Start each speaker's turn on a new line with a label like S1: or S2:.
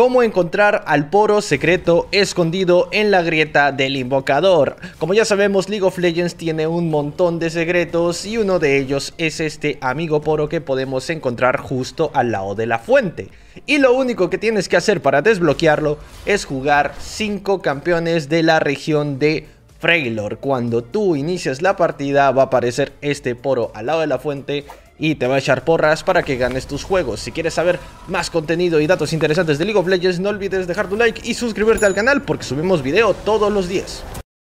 S1: cómo encontrar al poro secreto escondido en la grieta del invocador. Como ya sabemos, League of Legends tiene un montón de secretos y uno de ellos es este amigo poro que podemos encontrar justo al lado de la fuente. Y lo único que tienes que hacer para desbloquearlo es jugar 5 campeones de la región de Freylor. Cuando tú inicias la partida va a aparecer este poro al lado de la fuente y te va a echar porras para que ganes tus juegos. Si quieres saber más contenido y datos interesantes de League of Legends, no olvides dejar tu like y suscribirte al canal porque subimos video todos los días.